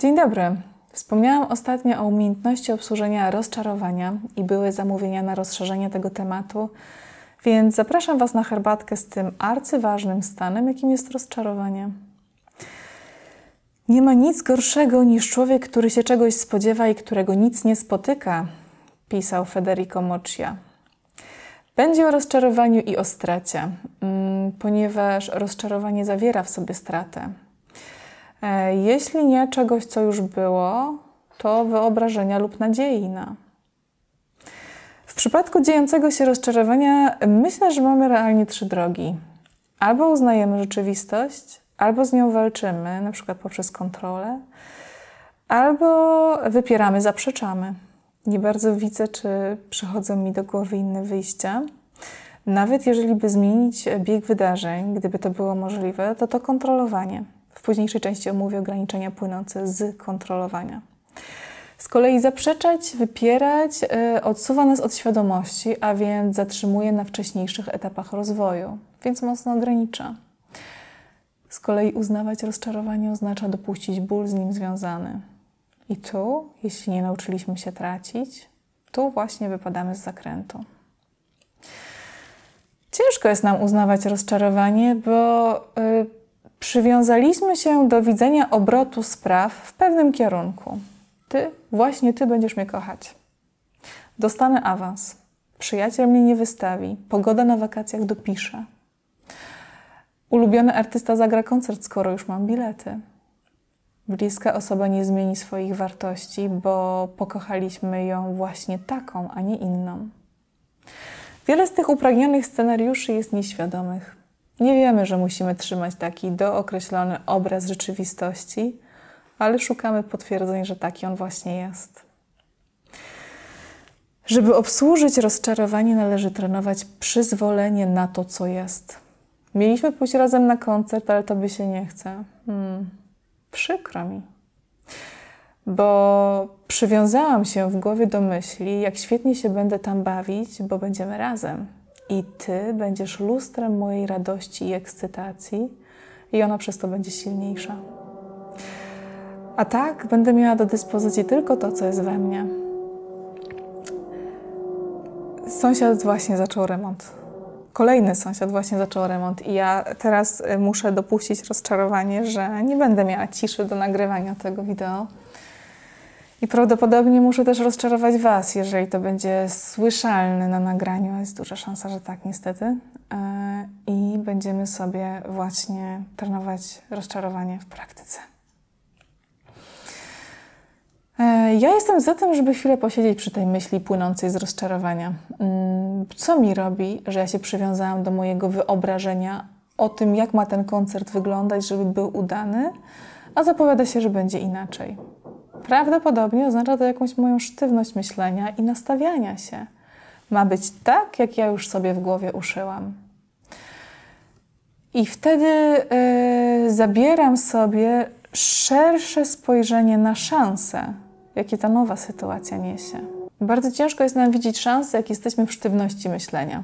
Dzień dobry. Wspomniałam ostatnio o umiejętności obsłużenia rozczarowania i były zamówienia na rozszerzenie tego tematu, więc zapraszam Was na herbatkę z tym arcyważnym stanem, jakim jest rozczarowanie. Nie ma nic gorszego niż człowiek, który się czegoś spodziewa i którego nic nie spotyka, pisał Federico Moccia. Będzie o rozczarowaniu i o stracie, mm, ponieważ rozczarowanie zawiera w sobie stratę. E, jeśli nie czegoś, co już było, to wyobrażenia lub nadziei na. W przypadku dziejącego się rozczarowania myślę, że mamy realnie trzy drogi. Albo uznajemy rzeczywistość, albo z nią walczymy, na przykład poprzez kontrolę, albo wypieramy, zaprzeczamy. Nie bardzo widzę, czy przychodzą mi do głowy inne wyjścia. Nawet jeżeli by zmienić bieg wydarzeń, gdyby to było możliwe, to to kontrolowanie. W późniejszej części omówię ograniczenia płynące z kontrolowania. Z kolei zaprzeczać, wypierać yy, odsuwa nas od świadomości, a więc zatrzymuje na wcześniejszych etapach rozwoju, więc mocno ogranicza. Z kolei uznawać rozczarowanie oznacza dopuścić ból z nim związany. I tu, jeśli nie nauczyliśmy się tracić, tu właśnie wypadamy z zakrętu. Ciężko jest nam uznawać rozczarowanie, bo yy, przywiązaliśmy się do widzenia obrotu spraw w pewnym kierunku. Ty, właśnie ty będziesz mnie kochać. Dostanę awans. Przyjaciel mnie nie wystawi. Pogoda na wakacjach dopisze. Ulubiony artysta zagra koncert, skoro już mam bilety. Bliska osoba nie zmieni swoich wartości, bo pokochaliśmy ją właśnie taką, a nie inną. Wiele z tych upragnionych scenariuszy jest nieświadomych. Nie wiemy, że musimy trzymać taki dookreślony obraz rzeczywistości, ale szukamy potwierdzeń, że taki on właśnie jest. Żeby obsłużyć rozczarowanie, należy trenować przyzwolenie na to, co jest. Mieliśmy pójść razem na koncert, ale to by się nie chce. Hmm, przykro mi. Bo przywiązałam się w głowie do myśli, jak świetnie się będę tam bawić, bo będziemy razem i Ty będziesz lustrem mojej radości i ekscytacji, i ona przez to będzie silniejsza. A tak będę miała do dyspozycji tylko to, co jest we mnie. Sąsiad właśnie zaczął remont. Kolejny sąsiad właśnie zaczął remont, i ja teraz e, muszę dopuścić rozczarowanie, że nie będę miała ciszy do nagrywania tego wideo. I prawdopodobnie muszę też rozczarować Was, jeżeli to będzie słyszalne na nagraniu, jest duża szansa, że tak, niestety. E, I będziemy sobie właśnie trenować rozczarowanie w praktyce. E, ja jestem za tym, żeby chwilę posiedzieć przy tej myśli płynącej z rozczarowania. Mm, co mi robi, że ja się przywiązałam do mojego wyobrażenia o tym, jak ma ten koncert wyglądać, żeby był udany, a zapowiada się, że będzie inaczej prawdopodobnie oznacza to jakąś moją sztywność myślenia i nastawiania się. Ma być tak, jak ja już sobie w głowie uszyłam. I wtedy yy, zabieram sobie szersze spojrzenie na szanse, jakie ta nowa sytuacja niesie. Bardzo ciężko jest nam widzieć szanse, jak jesteśmy w sztywności myślenia.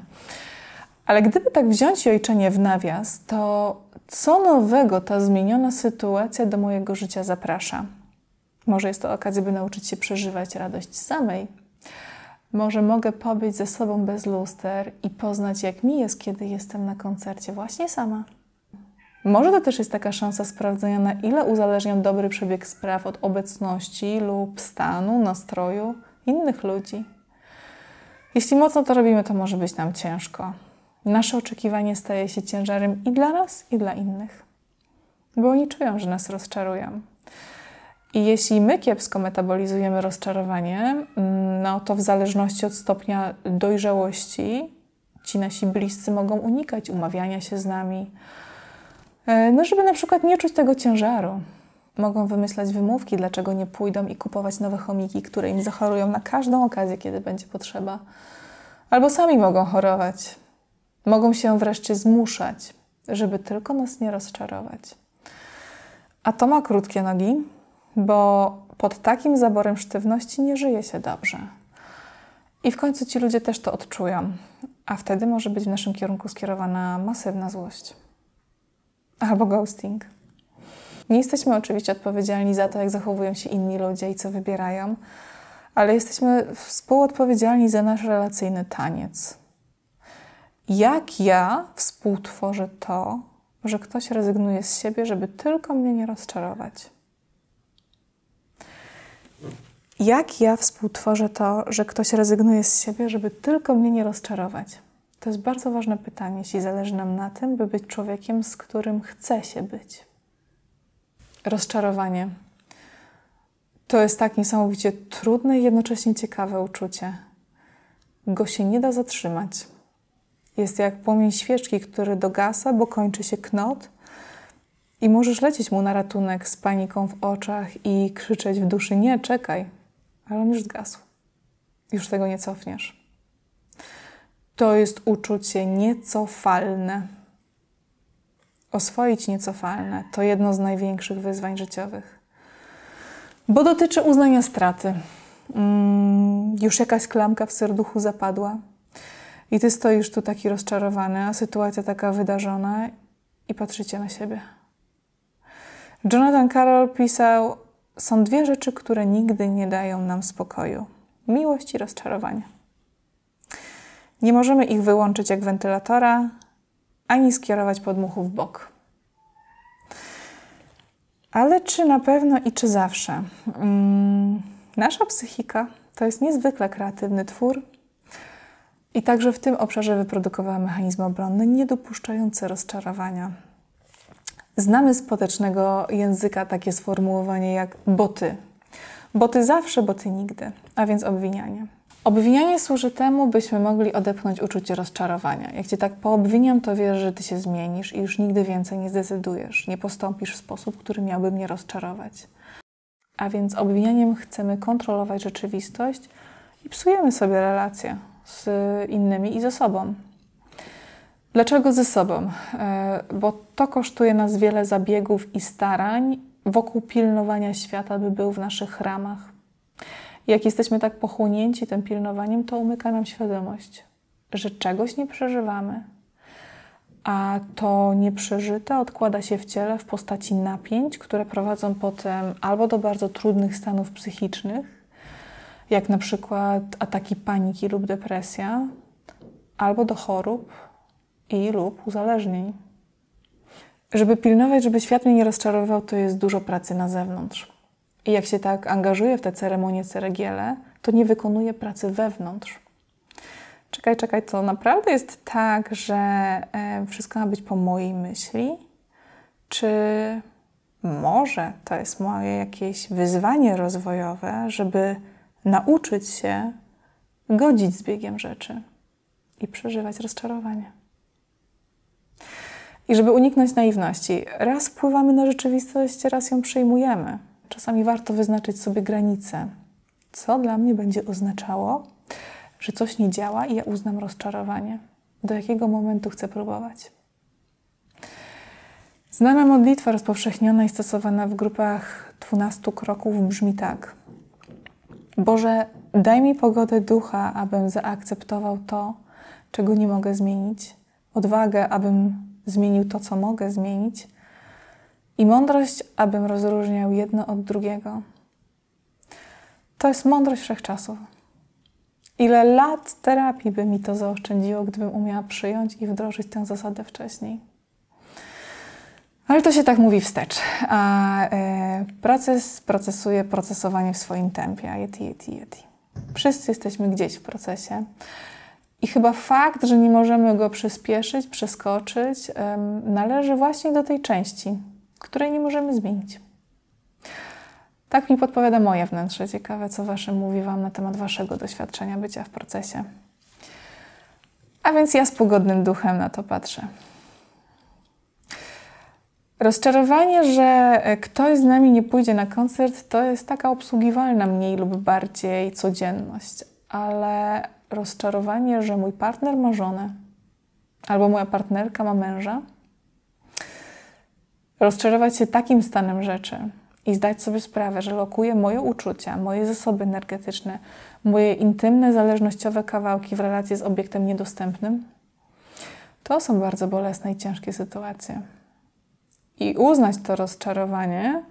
Ale gdyby tak wziąć ojczenie w nawias, to co nowego ta zmieniona sytuacja do mojego życia zaprasza? Może jest to okazja, by nauczyć się przeżywać radość samej. Może mogę pobyć ze sobą bez luster i poznać, jak mi jest, kiedy jestem na koncercie właśnie sama. Może to też jest taka szansa sprawdzenia, na ile uzależniam dobry przebieg spraw od obecności lub stanu, nastroju innych ludzi. Jeśli mocno to robimy, to może być nam ciężko. Nasze oczekiwanie staje się ciężarem i dla nas, i dla innych, bo oni czują, że nas rozczarują. I jeśli my kiepsko metabolizujemy rozczarowanie, mm, no to w zależności od stopnia dojrzałości ci nasi bliscy mogą unikać umawiania się z nami, e, no żeby na przykład nie czuć tego ciężaru. Mogą wymyślać wymówki, dlaczego nie pójdą i kupować nowe chomiki, które im zachorują na każdą okazję, kiedy będzie potrzeba. Albo sami mogą chorować. Mogą się wreszcie zmuszać, żeby tylko nas nie rozczarować. A to ma krótkie nogi, bo pod takim zaborem sztywności nie żyje się dobrze. I w końcu ci ludzie też to odczują, a wtedy może być w naszym kierunku skierowana masywna złość albo ghosting. Nie jesteśmy oczywiście odpowiedzialni za to, jak zachowują się inni ludzie i co wybierają, ale jesteśmy współodpowiedzialni za nasz relacyjny taniec. Jak ja współtworzę to, że ktoś rezygnuje z siebie, żeby tylko mnie nie rozczarować? Jak ja współtworzę to, że ktoś rezygnuje z siebie, żeby tylko mnie nie rozczarować? To jest bardzo ważne pytanie, jeśli zależy nam na tym, by być człowiekiem, z którym chce się być. Rozczarowanie. To jest tak niesamowicie trudne i jednocześnie ciekawe uczucie. Go się nie da zatrzymać. Jest jak płomień świeczki, który dogasa, bo kończy się knot i możesz lecieć mu na ratunek z paniką w oczach i krzyczeć w duszy: Nie, czekaj, ale on już zgasł. Już tego nie cofniesz. To jest uczucie niecofalne. Oswoić niecofalne to jedno z największych wyzwań życiowych, bo dotyczy uznania straty. Mm, już jakaś klamka w serduchu zapadła, i ty stoisz tu taki rozczarowany, a sytuacja taka wydarzona i patrzycie na siebie. Jonathan Carroll pisał są dwie rzeczy, które nigdy nie dają nam spokoju: miłość i rozczarowanie. Nie możemy ich wyłączyć jak wentylatora, ani skierować podmuchu w bok. Ale czy na pewno i czy zawsze? Mm, nasza psychika to jest niezwykle kreatywny twór, i także w tym obszarze wyprodukowała mechanizmy obronne niedopuszczające rozczarowania, Znamy z potecznego języka takie sformułowanie jak boty. Boty zawsze, boty nigdy, a więc obwinianie. Obwinianie służy temu, byśmy mogli odepchnąć uczucie rozczarowania. Jak cię tak poobwiniam, to wiesz, że ty się zmienisz i już nigdy więcej nie zdecydujesz, nie postąpisz w sposób, który miałby mnie rozczarować. A więc obwinianiem chcemy kontrolować rzeczywistość i psujemy sobie relacje z innymi i ze sobą. Dlaczego ze sobą? E, bo to kosztuje nas wiele zabiegów i starań wokół pilnowania świata, by był w naszych ramach. Jak jesteśmy tak pochłonięci tym pilnowaniem, to umyka nam świadomość, że czegoś nie przeżywamy, a to nieprzeżyte odkłada się w ciele w postaci napięć, które prowadzą potem albo do bardzo trudnych stanów psychicznych, jak na przykład ataki paniki lub depresja, albo do chorób, i lub uzależnień. Żeby pilnować, żeby świat mnie nie rozczarowywał, to jest dużo pracy na zewnątrz. I jak się tak angażuję w te ceremonie, ceregiele, to nie wykonuję pracy wewnątrz. Czekaj, czekaj, to naprawdę jest tak, że e, wszystko ma być po mojej myśli? Czy może to jest moje jakieś wyzwanie rozwojowe, żeby nauczyć się godzić z biegiem rzeczy i przeżywać rozczarowanie? I żeby uniknąć naiwności, raz wpływamy na rzeczywistość, raz ją przyjmujemy. Czasami warto wyznaczyć sobie granice. Co dla mnie będzie oznaczało, że coś nie działa i ja uznam rozczarowanie? Do jakiego momentu chcę próbować? Znana modlitwa rozpowszechniona i stosowana w grupach 12 kroków brzmi tak: Boże, daj mi pogodę ducha, abym zaakceptował to, czego nie mogę zmienić, odwagę, abym zmienił to, co mogę zmienić, i mądrość, abym rozróżniał jedno od drugiego. To jest mądrość wszechczasów. Ile lat terapii by mi to zaoszczędziło, gdybym umiała przyjąć i wdrożyć tę zasadę wcześniej. Ale to się tak mówi wstecz. A e, proces procesuje procesowanie w swoim tempie, a yeti, yeti, yeti. Wszyscy jesteśmy gdzieś w procesie. I chyba fakt, że nie możemy go przyspieszyć, przeskoczyć, należy właśnie do tej części, której nie możemy zmienić. Tak mi podpowiada moje wnętrze. Ciekawe, co Wasze mówi Wam na temat Waszego doświadczenia bycia w procesie. A więc ja z pogodnym duchem na to patrzę. Rozczarowanie, że e, ktoś z nami nie pójdzie na koncert, to jest taka obsługiwalna mniej lub bardziej codzienność ale rozczarowanie, że mój partner ma żonę albo moja partnerka ma męża, rozczarować się takim stanem rzeczy i zdać sobie sprawę, że lokuje moje uczucia, moje zasoby energetyczne, moje intymne, zależnościowe kawałki w relacji z obiektem niedostępnym, to są bardzo bolesne i ciężkie sytuacje. I uznać to rozczarowanie,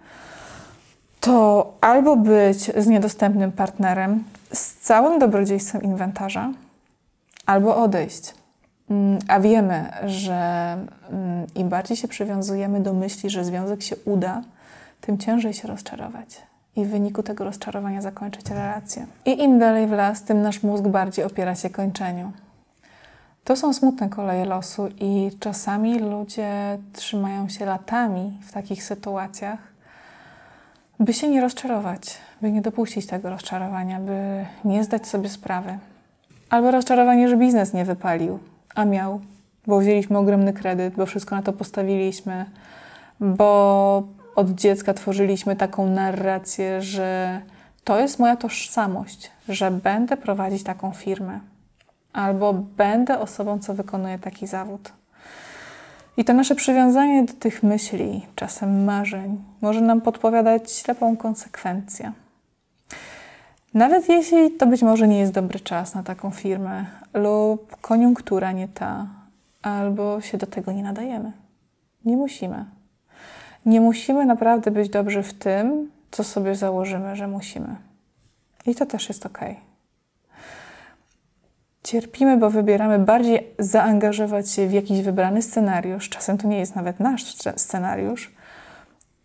to albo być z niedostępnym partnerem, z całym dobrodziejstwem inwentarza, albo odejść. Mm, a wiemy, że mm, im bardziej się przywiązujemy do myśli, że związek się uda, tym ciężej się rozczarować. I w wyniku tego rozczarowania zakończyć relację. I im dalej w las, tym nasz mózg bardziej opiera się kończeniu. To są smutne koleje losu, i czasami ludzie trzymają się latami w takich sytuacjach, by się nie rozczarować, by nie dopuścić tego rozczarowania, by nie zdać sobie sprawy. Albo rozczarowanie, że biznes nie wypalił, a miał, bo wzięliśmy ogromny kredyt, bo wszystko na to postawiliśmy, bo od dziecka tworzyliśmy taką narrację, że to jest moja tożsamość, że będę prowadzić taką firmę albo będę osobą, co wykonuje taki zawód. I to nasze przywiązanie do tych myśli, czasem marzeń, może nam podpowiadać ślepą konsekwencję. Nawet no jeśli to być może nie jest dobry czas na taką firmę, lub koniunktura nie ta, albo się do tego nie nadajemy. Nie musimy. Nie musimy naprawdę być dobrzy w tym, co sobie założymy, że musimy. I to też jest okej. Okay. Cierpimy, bo wybieramy bardziej zaangażować się w jakiś wybrany scenariusz, czasem to nie jest nawet nasz scenariusz,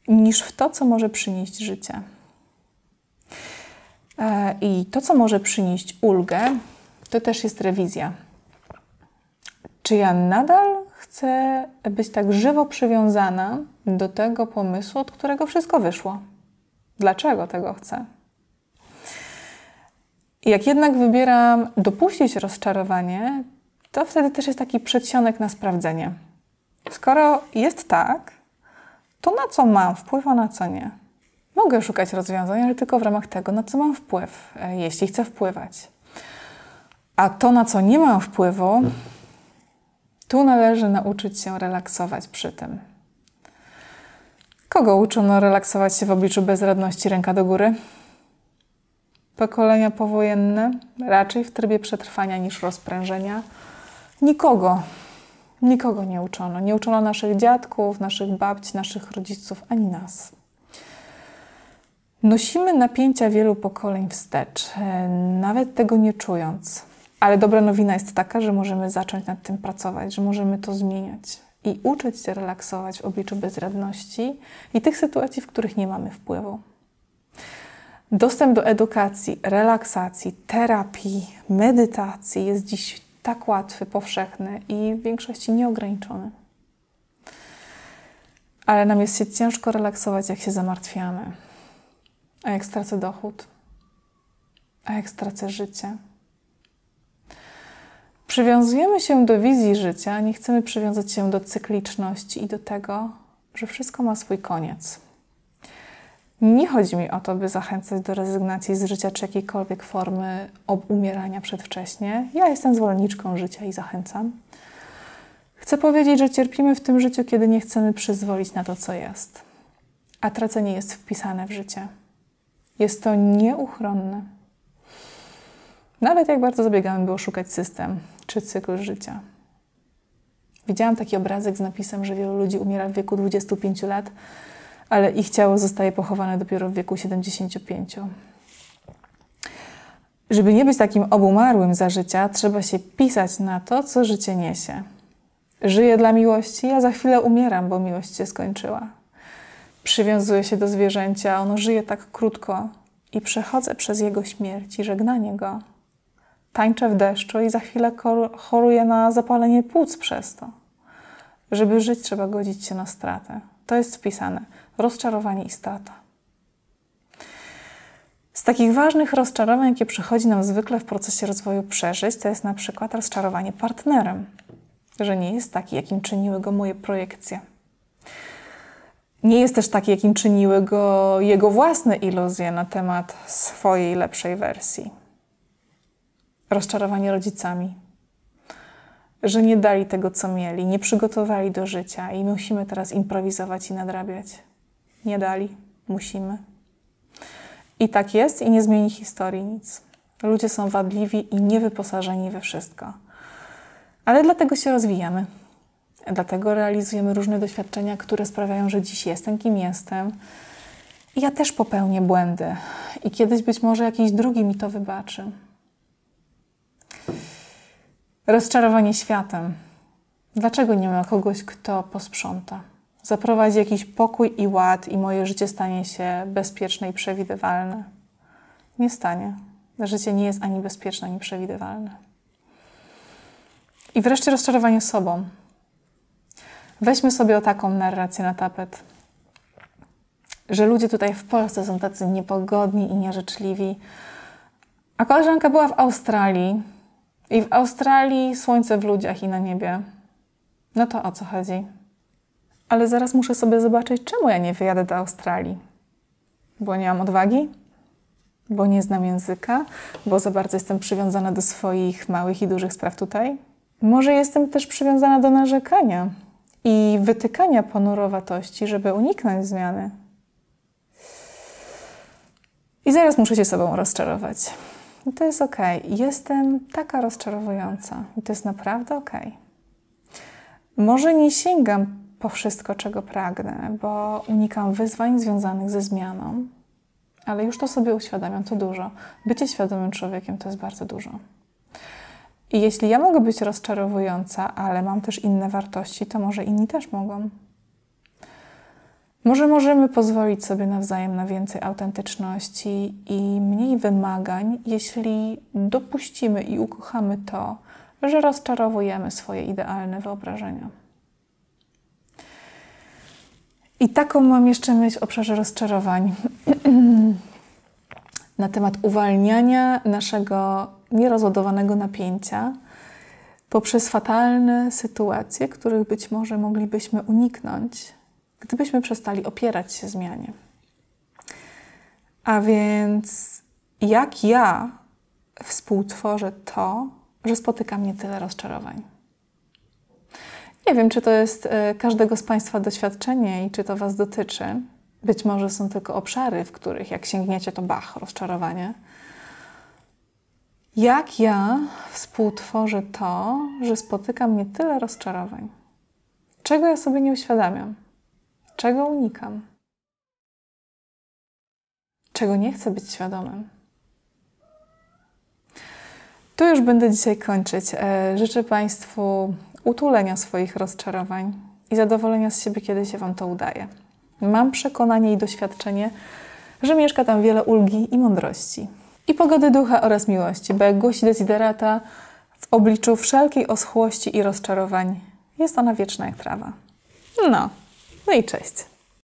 niż w to, co może przynieść życie. E, I to, co może przynieść ulgę, to też jest rewizja. Czy ja nadal chcę być tak żywo przywiązana do tego pomysłu, od którego wszystko wyszło? Dlaczego tego chcę? Jak jednak wybieram dopuścić rozczarowanie, to wtedy też jest taki przedsionek na sprawdzenie. Skoro jest tak, to na co mam wpływ, a na co nie? Mogę szukać rozwiązań, ale tylko w ramach tego, na co mam wpływ, e, jeśli chcę wpływać. A to, na co nie mam wpływu, tu należy nauczyć się relaksować przy tym. Kogo uczono relaksować się w obliczu bezradności ręka do góry? pokolenia powojenne, raczej w trybie przetrwania niż rozprężenia. Nikogo, nikogo nie uczono. Nie uczono naszych dziadków, naszych babci, naszych rodziców, ani nas. Nosimy napięcia wielu pokoleń wstecz, e, nawet tego nie czując. Ale dobra nowina jest taka, że możemy zacząć nad tym pracować, że możemy to zmieniać i uczyć się relaksować w obliczu bezradności i tych sytuacji, w których nie mamy wpływu. Dostęp do edukacji, relaksacji, terapii, medytacji jest dziś tak łatwy, powszechny i w większości nieograniczony. Ale nam jest się ciężko relaksować, jak się zamartwiamy. A jak stracę dochód? A jak stracę życie? Przywiązujemy się do wizji życia, nie chcemy przywiązać się do cykliczności i do tego, że wszystko ma swój koniec. Nie chodzi mi o to, by zachęcać do rezygnacji z życia czy jakiejkolwiek formy umierania przedwcześnie. Ja jestem zwolenniczką życia i zachęcam. Chcę powiedzieć, że cierpimy w tym życiu, kiedy nie chcemy przyzwolić na to, co jest. A tracenie jest wpisane w życie. Jest to nieuchronne. Nawet jak bardzo zabiegamy by oszukać system czy cykl życia. Widziałam taki obrazek z napisem, że wielu ludzi umiera w wieku 25 lat, ale ich ciało zostaje pochowane dopiero w wieku 75. Żeby nie być takim obumarłym za życia, trzeba się pisać na to, co życie niesie. Żyję dla miłości, a za chwilę umieram, bo miłość się skończyła. Przywiązuję się do zwierzęcia, ono żyje tak krótko i przechodzę przez jego śmierć i żegnanie go. Tańczę w deszczu i za chwilę choruję na zapalenie płuc przez to. Żeby żyć, trzeba godzić się na stratę. To jest wpisane rozczarowanie i strata. Z takich ważnych rozczarowań, jakie przychodzi nam zwykle w procesie rozwoju przeżyć, to jest na przykład rozczarowanie partnerem, że nie jest taki, jakim czyniły go moje projekcje. Nie jest też taki, jakim czyniły go jego własne iluzje na temat swojej lepszej wersji. Rozczarowanie rodzicami, że nie dali tego, co mieli, nie przygotowali do życia i musimy teraz improwizować i nadrabiać nie dali, musimy. I tak jest i nie zmieni historii nic. Ludzie są wadliwi i niewyposażeni we wszystko. Ale dlatego się rozwijamy. Dlatego realizujemy różne doświadczenia, które sprawiają, że dziś jestem kim jestem. I ja też popełnię błędy. I kiedyś być może jakiś drugi mi to wybaczy. Rozczarowanie światem. Dlaczego nie ma kogoś, kto posprząta? Zaprowadzi jakiś pokój i ład, i moje życie stanie się bezpieczne i przewidywalne. Nie stanie. Życie nie jest ani bezpieczne, ani przewidywalne. I wreszcie rozczarowanie sobą. Weźmy sobie o taką narrację na tapet, że ludzie tutaj w Polsce są tacy niepogodni i nieżyczliwi. A koleżanka była w Australii i w Australii słońce w ludziach i na niebie. No to o co chodzi? ale zaraz muszę sobie zobaczyć, czemu ja nie wyjadę do Australii. Bo nie mam odwagi, bo nie znam języka, bo za bardzo jestem przywiązana do swoich małych i dużych spraw tutaj. Może jestem też przywiązana do narzekania i wytykania ponurowatości, żeby uniknąć zmiany. I zaraz muszę się sobą rozczarować. I no to jest ok. Jestem taka rozczarowująca. I to jest naprawdę ok. Może nie sięgam po wszystko, czego pragnę, bo unikam wyzwań związanych ze zmianą. Ale już to sobie uświadamiam, to dużo. Bycie świadomym człowiekiem to jest bardzo dużo. I jeśli ja mogę być rozczarowująca, ale mam też inne wartości, to może inni też mogą. Może możemy pozwolić sobie nawzajem na więcej autentyczności i mniej wymagań, jeśli dopuścimy i ukochamy to, że rozczarowujemy swoje idealne wyobrażenia. I taką mam jeszcze myśl o obszarze rozczarowań na temat uwalniania naszego nierozładowanego napięcia poprzez fatalne sytuacje, których być może moglibyśmy uniknąć, gdybyśmy przestali opierać się zmianie. A więc jak ja współtworzę to, że spotyka mnie tyle rozczarowań? Nie wiem, czy to jest y, każdego z Państwa doświadczenie i czy to Was dotyczy. Być może są tylko obszary, w których jak sięgniecie, to bach, rozczarowanie. Jak ja współtworzę to, że spotyka mnie tyle rozczarowań? Czego ja sobie nie uświadamiam? Czego unikam? Czego nie chcę być świadomym? Tu już będę dzisiaj kończyć. E, życzę Państwu utulenia swoich rozczarowań i zadowolenia z siebie, kiedy się Wam to udaje. Mam przekonanie i doświadczenie, że mieszka tam wiele ulgi i mądrości. I pogody ducha oraz miłości, bo jak głosi desiderata, w obliczu wszelkiej oschłości i rozczarowań jest ona wieczna jak trawa. No, no i cześć.